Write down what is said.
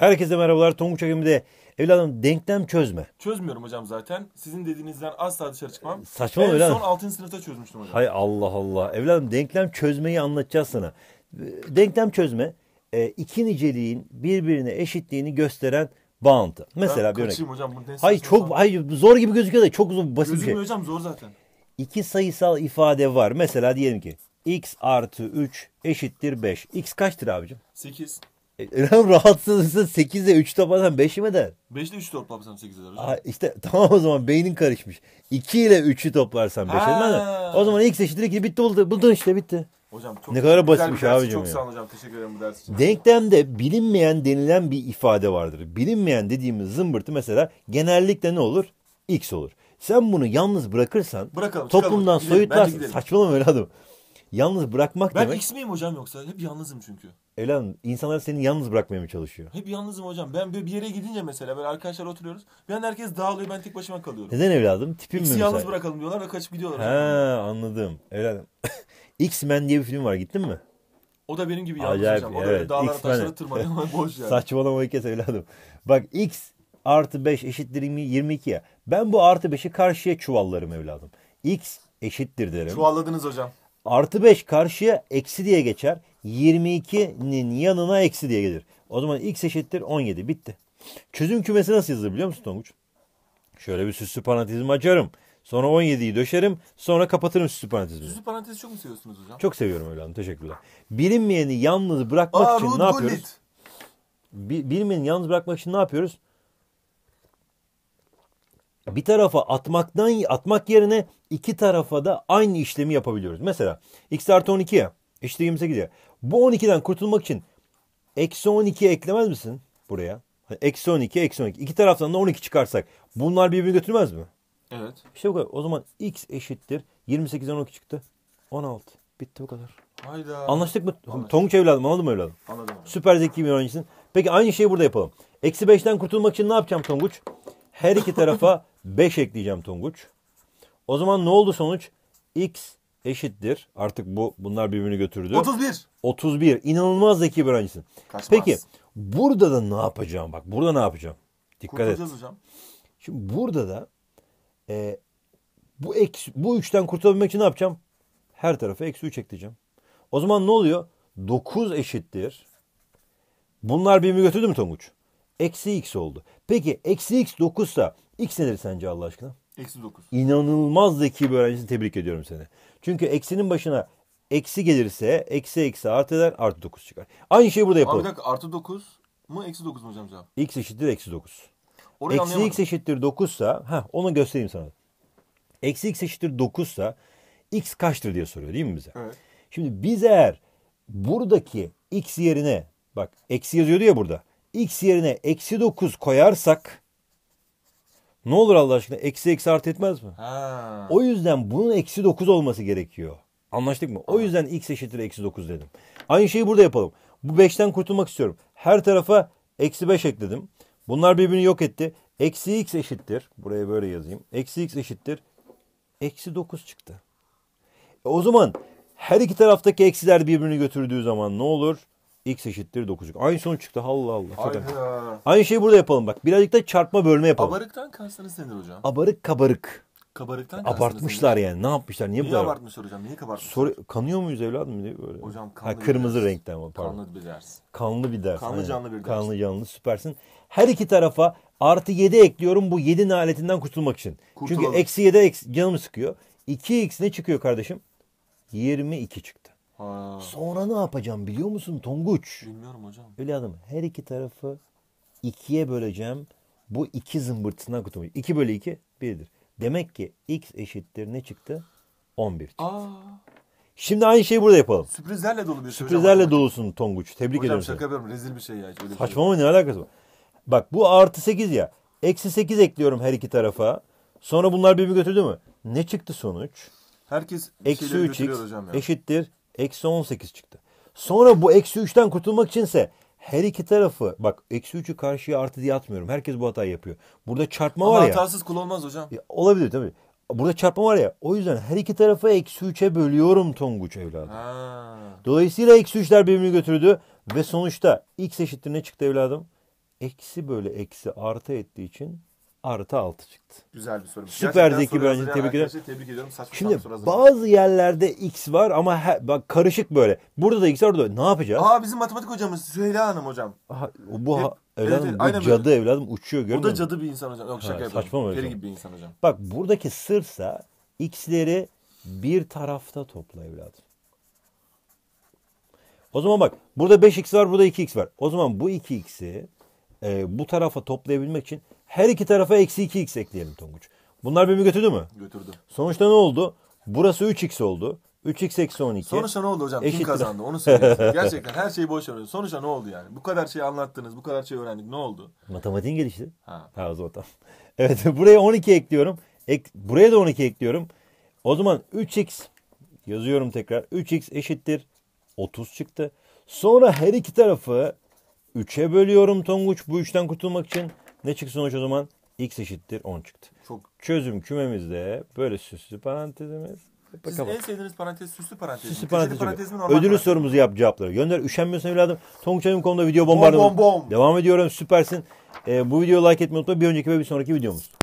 Herkese merhabalar. Tonguç Akim'de evladım denklem çözme. Çözmüyorum hocam zaten. Sizin dediğinizden asla dışarı çıkmam. E, Saçma en evladım. son 6. sınıfta çözmüştüm hocam. Hay Allah Allah. Evladım denklem çözmeyi anlatacağız sana. E, denklem çözme e, iki niceliğin birbirine eşitliğini gösteren bağıntı. Mesela ben bir örnek. hocam. Bunu hayır çok hay zor gibi gözüküyor da çok zor, basit Gözükmüyor bir şey. hocam zor zaten. İki sayısal ifade var. Mesela diyelim ki x artı 3 eşittir 5. x kaçtır abicim? 8. Önem rahatsızsın 8'e 3 toplasan 5 mi der? 5 ile 3 toplasan 8 eder. Aa, işte tamam o zaman beynin karışmış. 2 ile 3'ü toplarsam 5 eder. O zaman ilk eşittir 2 bitti oldu. Buldun işte bitti. Hocam çok ne kadar basitmiş abicim Çok ya. sağ olun hocam. Teşekkür ederim bu ders için. Denklemde bilinmeyen denilen bir ifade vardır. Bilinmeyen dediğimiz zımbırtı mesela genellikle ne olur? X olur. Sen bunu yalnız bırakırsan Bırakalım, toplumdan çıkalım. soyutlarsın. Saçmalama öyle adam. Yalnız bırakmak ben demek... Ben X miyim hocam yoksa? Hep yalnızım çünkü. Elan, insanlar seni yalnız bırakmaya mı çalışıyor? Hep yalnızım hocam. Ben bir yere gidince mesela böyle arkadaşlar oturuyoruz. Bir anda herkes dağılıyor ben tek başıma kalıyorum. Neden evladım? Tipim X'i mi yalnız bırakalım diyorlar ve kaçıp gidiyorlar. He anladım. Evladım. X-Men diye bir film var gittin mi? O da benim gibi yalnız Acayip, hocam. O da evet. dağlara taşlara tırmanıyor boş yani. Saçmalamayı kes evladım. Bak X artı 5 eşittir 22 ya. Ben bu artı 5'i karşıya çuvallarım evladım. X eşittir derim. Çuvalladınız hocam. Artı 5 karşıya eksi diye geçer. 22'nin yanına eksi diye gelir. O zaman x eşittir 17. Bitti. Çözüm kümesi nasıl yazılır biliyor musun Tonguç? Şöyle bir süslü parantezimi açarım. Sonra 17'yi döşerim. Sonra kapatırım süslü parantezimi. Süslü parantezi çok mu seviyorsunuz hocam? Çok seviyorum öyle hanım. Teşekkürler. Bilinmeyeni yalnız bırakmak Aa, için ne yapıyoruz? Bi bilmeyeni yalnız bırakmak için ne yapıyoruz? bir tarafa atmaktan atmak yerine iki tarafa da aynı işlemi yapabiliyoruz. Mesela x artı 12 ya işte 28 ya. Bu 12'den kurtulmak için eksi 12 eklemez misin buraya? Hani eksi 12, eksi 12. İki taraftan da 12 çıkarsak bunlar birbirini götürmez mi? Evet. İşte bu kadar. O zaman x eşittir. 28'den 12 çıktı. 16. Bitti bu kadar. Hayda. Anlaştık mı? Tonguç evladım anladın mı evladım? Anladım. Süper zeki bir öğrencisin. Peki aynı şeyi burada yapalım. Eksi 5'ten kurtulmak için ne yapacağım Tonguç? Her iki tarafa 5 ekleyeceğim Tonguç. O zaman ne oldu sonuç? X eşittir. Artık bu bunlar birbirini götürdü. 31. 31. İnanılmaz zeki bir öğrencisin. Kaçmaz. Peki burada da ne yapacağım? Bak burada ne yapacağım? Dikkat Kurtulacağız et. hocam. Şimdi burada da e, bu, eksi, bu üçten kurtulabilmek için ne yapacağım? Her tarafa eksi 3 ekleyeceğim. O zaman ne oluyor? 9 eşittir. Bunlar birbirini götürdü mü Tonguç? Eksi x oldu. Peki eksi x 9 ise X nedir sence Allah aşkına? Eksi 9. İnanılmaz zeki bir öğrencisin tebrik ediyorum seni. Çünkü eksinin başına eksi gelirse eksi eksi artı eder artı 9 çıkar. Aynı şeyi burada yapalım. Abi bir dakika artı 9 mı eksi 9 mu hocam cevap? X eşittir eksi 9. Orayı eksi x eşittir 9 sa ha onu göstereyim sana. Eksi x eşittir 9 sa x kaçtır diye soruyor değil mi bize? Evet. Şimdi biz eğer buradaki x yerine bak eksi yazıyordu ya burada. x yerine eksi 9 koyarsak ne olur Allah aşkına eksi eksi art etmez mi? Ha. O yüzden bunun eksi 9 olması gerekiyor. Anlaştık mı? Ha. O yüzden x eşittir eksi 9 dedim. Aynı şeyi burada yapalım. Bu 5'ten kurtulmak istiyorum. Her tarafa eksi 5 ekledim. Bunlar birbirini yok etti. Eksi x eşittir. Buraya böyle yazayım. Eksi x eşittir. Eksi 9 çıktı. E o zaman her iki taraftaki eksiler birbirini götürdüğü zaman ne olur? X eşittir 9'luk. Aynı sonuç çıktı. Allah Allah. Çok Aynı şeyi burada yapalım bak. Birazcık da çarpma bölme yapalım. Abarıktan kastınız nedir hocam? Abarık kabarık. Kabarıktan Abartmışlar yani. Ne yapmışlar? Niye, Niye bu kadar? abartmışlar hocam? Niye kabartmışlar? Soru- kanıyor muyuz evladım? Diye böyle. Hocam kanlı ha, bir kırmızı ders. renkten var pardon. Kanlı, Kanlı bir ders. bir ders. Kanlı canlı bir ders. Kanlı canlı süpersin. Her iki tarafa artı 7 ekliyorum bu 7 aletinden kurtulmak için. Kurtulalım. Çünkü eksi 7 eksi, canımı sıkıyor. 2x ne çıkıyor kardeşim? 22 çıktı. Ha. Sonra ne yapacağım biliyor musun Tonguç? Bilmiyorum hocam. Öyle her iki tarafı ikiye böleceğim. Bu iki zımbırtısından kurtulmuş. 2 bölü 2 birdir. Demek ki x eşittir ne çıktı? 11 çıktı. Aa. Şimdi aynı şeyi burada yapalım. Sürprizlerle dolu bir şey Sürprizlerle hocam. dolusun Tonguç. Tebrik hocam, ederim. Hocam şaka yapıyorum. Rezil bir şey ya. Öyle şey Saçmalama şey. ne alakası var? Bak bu artı 8 ya. Eksi 8 ekliyorum her iki tarafa. Sonra bunlar birbirini götürdü mü? Ne çıktı sonuç? Herkes eksi 3x hocam ya. eşittir Eksi 18 çıktı. Sonra bu eksi 3'ten kurtulmak içinse her iki tarafı bak eksi 3'ü karşıya artı diye atmıyorum. Herkes bu hatayı yapıyor. Burada çarpma Ama var ya. Ama hatasız kul hocam. Ya, olabilir tabii. Burada çarpma var ya. O yüzden her iki tarafı eksi 3'e bölüyorum Tonguç evladım. Ha. Dolayısıyla eksi 3'ler birbirini götürdü. Ve sonuçta x eşittir ne çıktı evladım? Eksi böyle eksi artı ettiği için artı 6 çıktı. Güzel bir soru. Süper zeki bence tebrik ederim. Tebrik ediyorum. Saçma Şimdi bazı yerlerde x var ama he, bak karışık böyle. Burada da x var orada. Ne yapacağız? Aa bizim matematik hocamız Süheyla Hanım hocam. Aha, bu Hep, ha, evladım evet, bu cadı böyle. evladım uçuyor görmüyor musun? O da cadı bir insan hocam. Yok şaka ha, yapıyorum. Saçma mı Peri gibi bir insan hocam. Bak buradaki sırsa x'leri bir tarafta topla evladım. O zaman bak burada 5x var burada 2x var. O zaman bu 2x'i e, bu tarafa toplayabilmek için her iki tarafa eksi 2x ekleyelim Tonguç. Bunlar birbirini götürdü mü? Götürdü. Sonuçta ne oldu? Burası 3x oldu. 3x eksi 12. Sonuçta ne oldu hocam? Eşittir. Kim kazandı? Onu söyleyin. Gerçekten her şeyi boş veriyoruz. Sonuçta ne oldu yani? Bu kadar şey anlattınız, bu kadar şey öğrendik. Ne oldu? Matematiğin gelişti. Ha. ha o Evet buraya 12 ekliyorum. Ek, buraya da 12 ekliyorum. O zaman 3x yazıyorum tekrar. 3x eşittir 30 çıktı. Sonra her iki tarafı 3'e bölüyorum Tonguç bu 3'ten kurtulmak için. Ne çıktı sonuç o zaman? X eşittir 10 çıktı. Çok. Çözüm kümemizde böyle süslü parantezimiz. Bakalım. en sevdiğiniz parantez süslü parantez. Süslü parantez. parantez Ödülü parantez. sorumuzu yap cevapları. Gönder üşenmiyorsun evladım. Tonguçayım.com'da video bombardımanı. Bom, bom, bom. Devam ediyorum süpersin. Ee, bu videoyu like etmeyi unutma. Bir önceki ve bir sonraki videomuz.